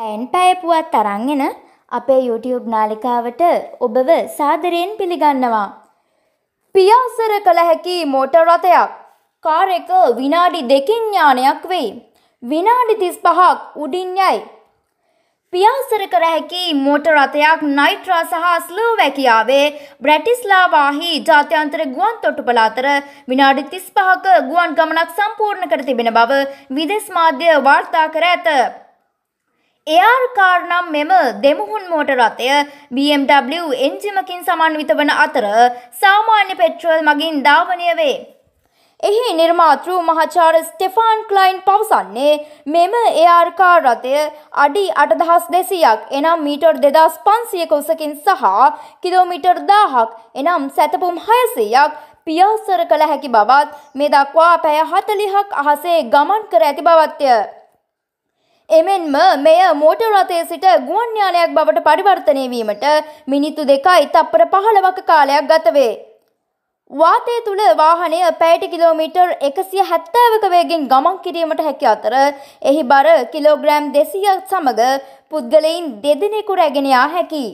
පැයෙන් පැය පුවත් තරං එන අපේ YouTube නාලිකාවට ඔබව සාදරයෙන් පිළිගන්නවා. පියාසර කළ හැකි මෝටර් රථයක් කාර් එක විනාඩි දෙකින් යානයක් වෙයි. විනාඩි 35ක් උඩින් යයි. පියාසර කර හැකි මෝටර් රථයක් නයිට්‍රා සහ ස්ලෝවැකියාවේ බ්‍රැටිස්ලාවාහි ජාත්‍යන්තර ගුවන් තොටුපළ අතර විනාඩි 35ක ගුවන් ගමනක් සම්පූර්ණ කර තිබෙන බව විදේශ මාධ්‍ය වාර්තා කර ඇත. එයාර්කාර්නම් මෙම දෙමුහුන් මෝටරතය BMW එන්ජිමකින් සමන්විත වන අතර සාමාන්‍ය පෙට්‍රල් මගින් ධාවනය වේ. එහි නිර්මාතෘ මහාචාර ස්ටෙෆාන් ක්ලයින් පවසන්නේ මෙම එයාර්කාර් රථය අඩි අටදහස් දෙසියක් එනම් මීටර් දෙදස් පන්සියක උසකින් සහ කිලෝමීටර් දාහක් එනම් සැතපුම් හයසයක් පියාසර කළ හැකි බවත් මේ දක්වා පැය හතලිහක් අහසේ ගමන් කර ඇති බවත්ය. එමෙන්ම මෙය මෝටර් රථය සිට ගුවන් යානයක් බවට පරිවර්තනය වීමට මිනිත්තු දෙකයි තප්පර 15ක කාලයක් ගත වේ. වාතය තුළ වාහනය පැයට කිලෝමීටර් එකසිය හැත්තෑවක වේගෙන් ගමන් කිරීමට හැකි අතර එහි බර කිලෝග්‍රෑම් දෙසියක් සමඟ පුද්ගලයින් දෙදෙනෙකු රැගෙනයා හැකි.